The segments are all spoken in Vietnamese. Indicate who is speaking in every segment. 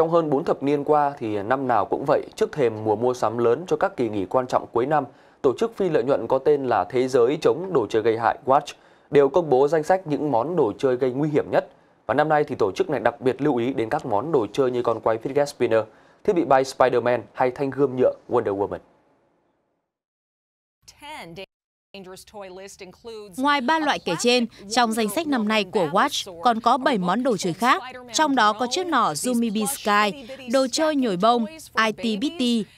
Speaker 1: Trong hơn 4 thập niên qua thì năm nào cũng vậy, trước thềm mùa mua sắm lớn cho các kỳ nghỉ quan trọng cuối năm, tổ chức phi lợi nhuận có tên là Thế giới chống đồ chơi gây hại Watch đều công bố danh sách những món đồ chơi gây nguy hiểm nhất. Và năm nay thì tổ chức này đặc biệt lưu ý đến các món đồ chơi như con quay fidget spinner, thiết bị bay Spider-Man hay thanh gươm nhựa Wonder Woman.
Speaker 2: Ngoài ba loại kể trên, trong danh sách năm nay của Watch còn có 7 món đồ chơi khác, trong đó có chiếc nỏ Zumibi Sky, đồ chơi nhồi bông, ITBT,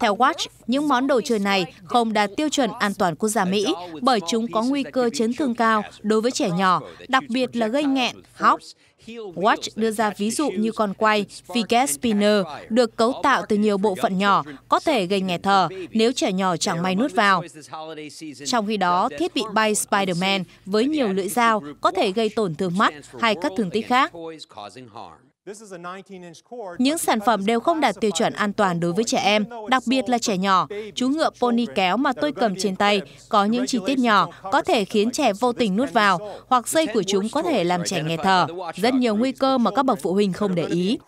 Speaker 2: theo Watch, những món đồ chơi này không đạt tiêu chuẩn an toàn quốc gia Mỹ bởi chúng có nguy cơ chấn thương cao đối với trẻ nhỏ, đặc biệt là gây nghẹn, hóc. Watch đưa ra ví dụ như con quay Figure Spinner được cấu tạo từ nhiều bộ phận nhỏ, có thể gây nghẹt thở nếu trẻ nhỏ chẳng may nuốt vào. Trong khi đó, thiết bị bay Spider-Man với nhiều lưỡi dao có thể gây tổn thương mắt hay các thương tích khác. Những sản phẩm đều không đạt tiêu chuẩn an toàn đối với trẻ em, đặc biệt là trẻ nhỏ. Chú ngựa pony kéo mà tôi cầm trên tay có những chi tiết nhỏ có thể khiến trẻ vô tình nuốt vào,
Speaker 1: hoặc dây của chúng có thể làm trẻ nghẹt thở.
Speaker 2: Rất nhiều nguy cơ mà các bậc phụ huynh không để ý.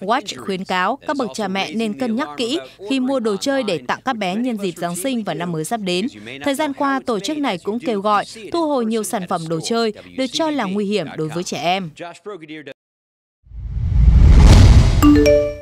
Speaker 1: Watch khuyến cáo các bậc cha mẹ nên cân nhắc kỹ
Speaker 2: khi mua đồ chơi để tặng các bé nhân dịp Giáng sinh và năm mới sắp đến. Thời gian qua, tổ chức này cũng kêu gọi thu hồi nhiều sản phẩm đồ chơi được cho là nguy hiểm đối với trẻ em.
Speaker 1: Josh does.